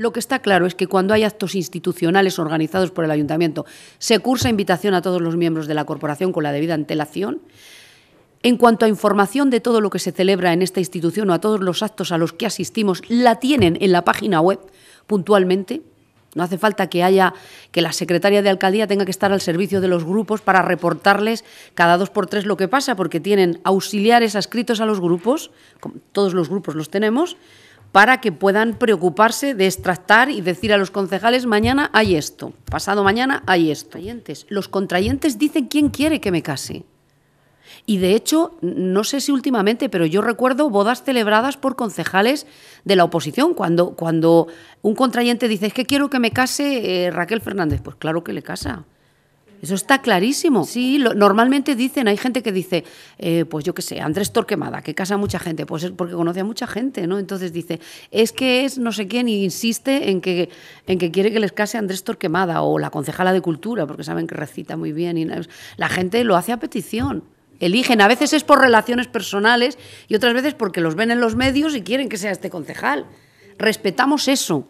Lo que está claro es que cuando hay actos institucionales organizados por el ayuntamiento, se cursa invitación a todos los miembros de la corporación con la debida antelación. En cuanto a información de todo lo que se celebra en esta institución o a todos los actos a los que asistimos, la tienen en la página web puntualmente. No hace falta que haya que la secretaria de alcaldía tenga que estar al servicio de los grupos para reportarles cada dos por tres lo que pasa, porque tienen auxiliares adscritos a los grupos, todos los grupos los tenemos, para que puedan preocuparse de extractar y decir a los concejales mañana hay esto, pasado mañana hay esto. Los contrayentes dicen quién quiere que me case. Y de hecho, no sé si últimamente, pero yo recuerdo bodas celebradas por concejales de la oposición. Cuando, cuando un contrayente dice es que quiero que me case eh, Raquel Fernández, pues claro que le casa. Eso está clarísimo. Sí, normalmente dicen, hay gente que dice, eh, pues yo qué sé, Andrés Torquemada, que casa a mucha gente, pues es porque conoce a mucha gente, ¿no? Entonces dice, es que es no sé quién y insiste en que, en que quiere que les case Andrés Torquemada o la concejala de cultura, porque saben que recita muy bien. Y, la gente lo hace a petición eligen. A veces es por relaciones personales y otras veces porque los ven en los medios y quieren que sea este concejal. Respetamos eso.